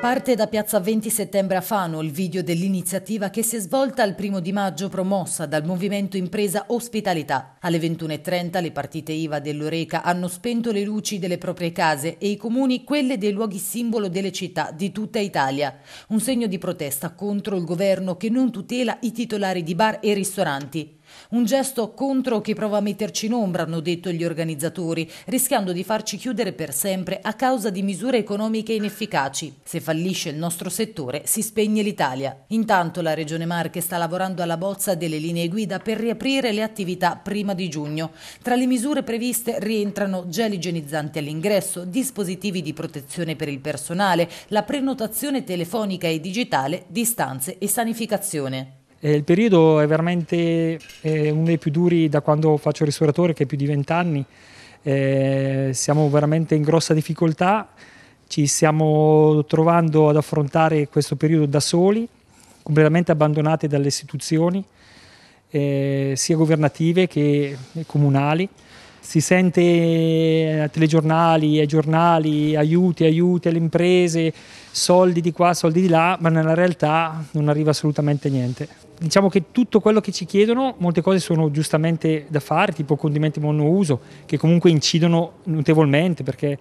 Parte da Piazza 20 Settembre a Fano il video dell'iniziativa che si è svolta il primo di maggio promossa dal movimento Impresa Ospitalità. Alle 21.30 le partite IVA dell'Oreca hanno spento le luci delle proprie case e i comuni quelle dei luoghi simbolo delle città di tutta Italia. Un segno di protesta contro il governo che non tutela i titolari di bar e ristoranti. Un gesto contro chi prova a metterci in ombra, hanno detto gli organizzatori, rischiando di farci chiudere per sempre a causa di misure economiche inefficaci. Se fallisce il nostro settore, si spegne l'Italia. Intanto la Regione Marche sta lavorando alla bozza delle linee guida per riaprire le attività prima di giugno. Tra le misure previste rientrano gel igienizzanti all'ingresso, dispositivi di protezione per il personale, la prenotazione telefonica e digitale, distanze e sanificazione. Eh, il periodo è veramente eh, uno dei più duri da quando faccio il ristoratore, che è più di vent'anni. Eh, siamo veramente in grossa difficoltà, ci stiamo trovando ad affrontare questo periodo da soli, completamente abbandonati dalle istituzioni, eh, sia governative che comunali si sente eh, a telegiornali, ai giornali, aiuti, aiuti alle imprese, soldi di qua, soldi di là, ma nella realtà non arriva assolutamente niente. Diciamo che tutto quello che ci chiedono, molte cose sono giustamente da fare, tipo condimenti monouso, che comunque incidono notevolmente perché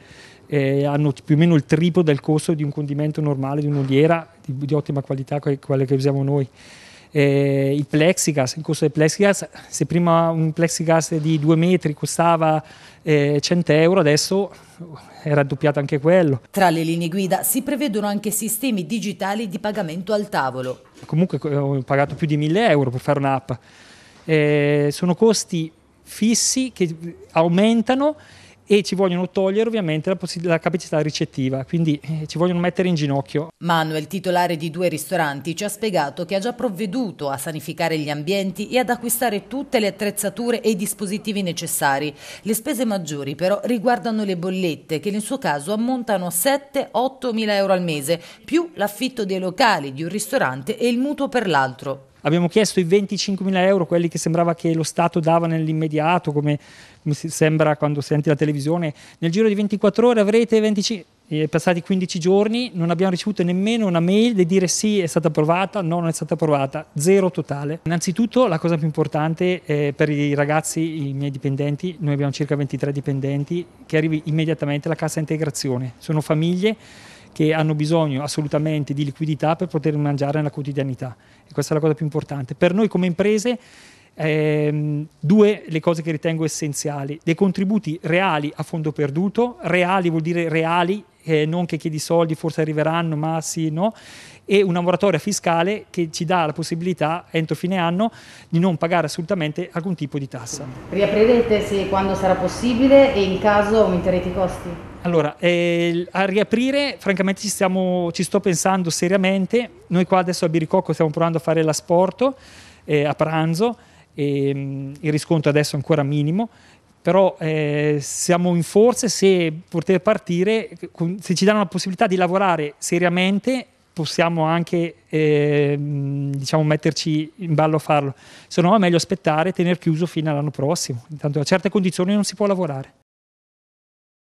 eh, hanno più o meno il triplo del costo di un condimento normale, di un'oliera di, di ottima qualità, quale che usiamo noi eh, il plexiglass, il costo del plexiglass, se prima un plexiglass di due metri costava eh, 100 euro, adesso eh, è raddoppiato anche quello. Tra le linee guida si prevedono anche sistemi digitali di pagamento al tavolo. Comunque eh, ho pagato più di 1000 euro per fare un'app. Eh, sono costi fissi che eh, aumentano e ci vogliono togliere ovviamente la, possi- la capacità ricettiva, quindi eh, ci vogliono mettere in ginocchio. Manuel, titolare di due ristoranti, ci ha spiegato che ha già provveduto a sanificare gli ambienti e ad acquistare tutte le attrezzature e i dispositivi necessari. Le spese maggiori però riguardano le bollette che nel suo caso ammontano a 7-8 mila euro al mese, più l'affitto dei locali di un ristorante e il mutuo per l'altro. Abbiamo chiesto i 25.000 euro, quelli che sembrava che lo Stato dava nell'immediato, come, sembra quando senti la televisione. Nel giro di 24 ore avrete 25... E eh, passati 15 giorni non abbiamo ricevuto nemmeno una mail di dire sì è stata approvata, no non è stata approvata, zero totale. Innanzitutto la cosa più importante eh, per i ragazzi, i miei dipendenti, noi abbiamo circa 23 dipendenti, che arrivi immediatamente la cassa integrazione. Sono famiglie che hanno bisogno assolutamente di liquidità per poter mangiare nella quotidianità. E questa è la cosa più importante. Per noi come imprese ehm, due le cose che ritengo essenziali, dei contributi reali a fondo perduto, reali vuol dire reali, eh, non che chiedi soldi, forse arriveranno, ma sì, no, e una moratoria fiscale che ci dà la possibilità, entro fine anno, di non pagare assolutamente alcun tipo di tassa. Riaprirete se quando sarà possibile e in caso aumenterete i costi? Allora, eh, a riaprire, francamente ci, stiamo, ci, sto pensando seriamente. Noi qua adesso a Biricocco stiamo provando a fare l'asporto eh, a pranzo, e, mh, mm, il riscontro adesso è ancora minimo, però eh, siamo in forze se poter partire, se ci danno la possibilità di lavorare seriamente possiamo anche eh, mm, diciamo, metterci in ballo a farlo, se no è meglio aspettare e tenere chiuso fino all'anno prossimo, intanto a certe condizioni non si può lavorare.